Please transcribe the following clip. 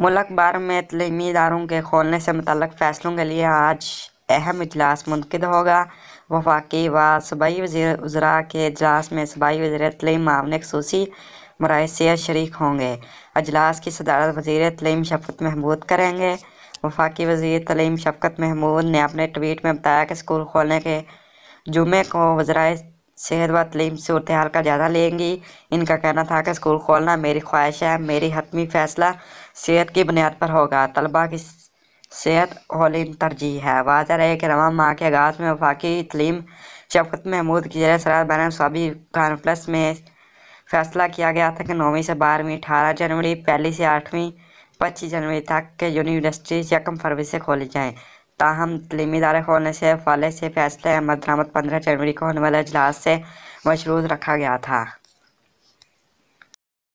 मुलक भर में तलीमी इदारों के खोलने से मतलब फ़ैसलों के लिए आज अहम इजलास मुनद होगा वफाकी व सूबाई वजरा के अजलास में सूबाई वजी तलीम मामले खसूसी से शरीक होंगे अजलास की सदारत वजीर तलीम शफकत महमूद करेंगे वफाकी वजीर तलीम शफकत महमूद ने अपने ट्वीट में बताया कि स्कूल खोलने के जुमे को वजरा सेहत व तलीम सूरत हाल का जायजा लेंगी इनका कहना था कि स्कूल खोलना मेरी ख्वाहिश है मेरी हतमी फैसला सेहत की बुनियाद पर होगा तलबा की सेहत हलीम तरजीह है वाजह रहे कि रवा माह के आगाज़ में वफाकी तलीम शफकत महमूद की जरिए सरार बैन सभी कॉन्फ्रेंस में फैसला किया गया था कि नौवीं से बारहवीं अठारह जनवरी पहली से आठवीं पच्चीस जनवरी तक के यूनिवर्सिटी यकम फरवरी से खोली जाएँ ताहम तलीमी इदारे खोलने से पहले से फैसले अहमद दरामद पंद्रह जनवरी को होने वाले अजलास से मशरूज रखा गया था